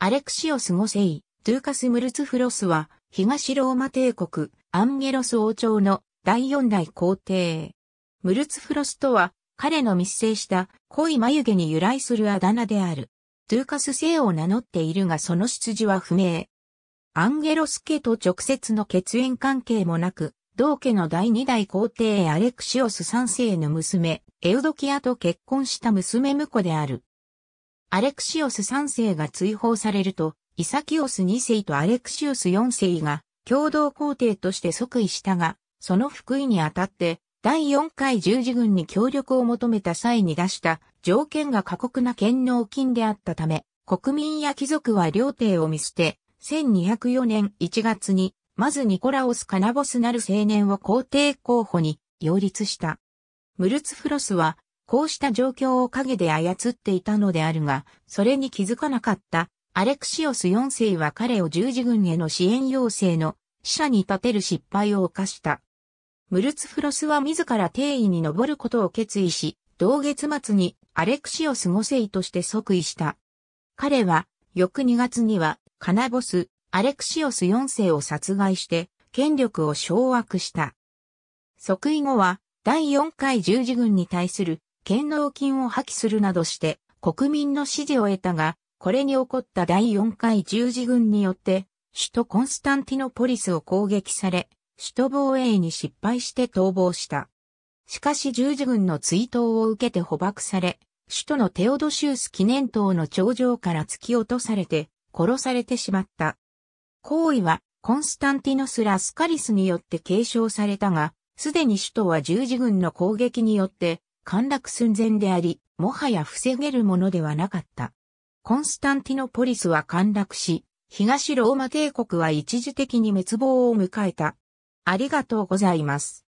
アレクシオス5世、トゥーカス・ムルツフロスは、東ローマ帝国、アンゲロス王朝の第四代皇帝。ムルツフロスとは、彼の密生した濃い眉毛に由来するあだ名である。トゥーカス姓を名乗っているがその出自は不明。アンゲロス家と直接の血縁関係もなく、同家の第二代皇帝アレクシオス3世の娘、エウドキアと結婚した娘婿である。アレクシオス3世が追放されると、イサキオス2世とアレクシオス4世が共同皇帝として即位したが、その福井にあたって、第4回十字軍に協力を求めた際に出した条件が過酷な権能金であったため、国民や貴族は両帝を見捨て、1204年1月に、まずニコラオス・カナボスなる青年を皇帝候補に擁立した。ムルツフロスはこうした状況を陰で操っていたのであるが、それに気づかなかったアレクシオス4世は彼を十字軍への支援要請の死者に立てる失敗を犯した。ムルツフロスは自ら定位に登ることを決意し、同月末にアレクシオス5世として即位した。彼は、翌2月には、カナボス、アレクシオス4世を殺害して、権力を掌握した。即位後は、第4回十字軍に対する権能金を破棄するなどして国民の支持を得たが、これに起こった第4回十字軍によって、首都コンスタンティノポリスを攻撃され、首都防衛に失敗して逃亡した。しかし十字軍の追悼を受けて捕獲され、首都のテオドシウス記念塔の頂上から突き落とされて、殺されてしまった。行為は、コンスタンティノス・ラスカリスによって継承されたが、すでに首都は十字軍の攻撃によって陥落寸前であり、もはや防げるものではなかった。コンスタンティノポリスは陥落し、東ローマ帝国は一時的に滅亡を迎えた。ありがとうございます。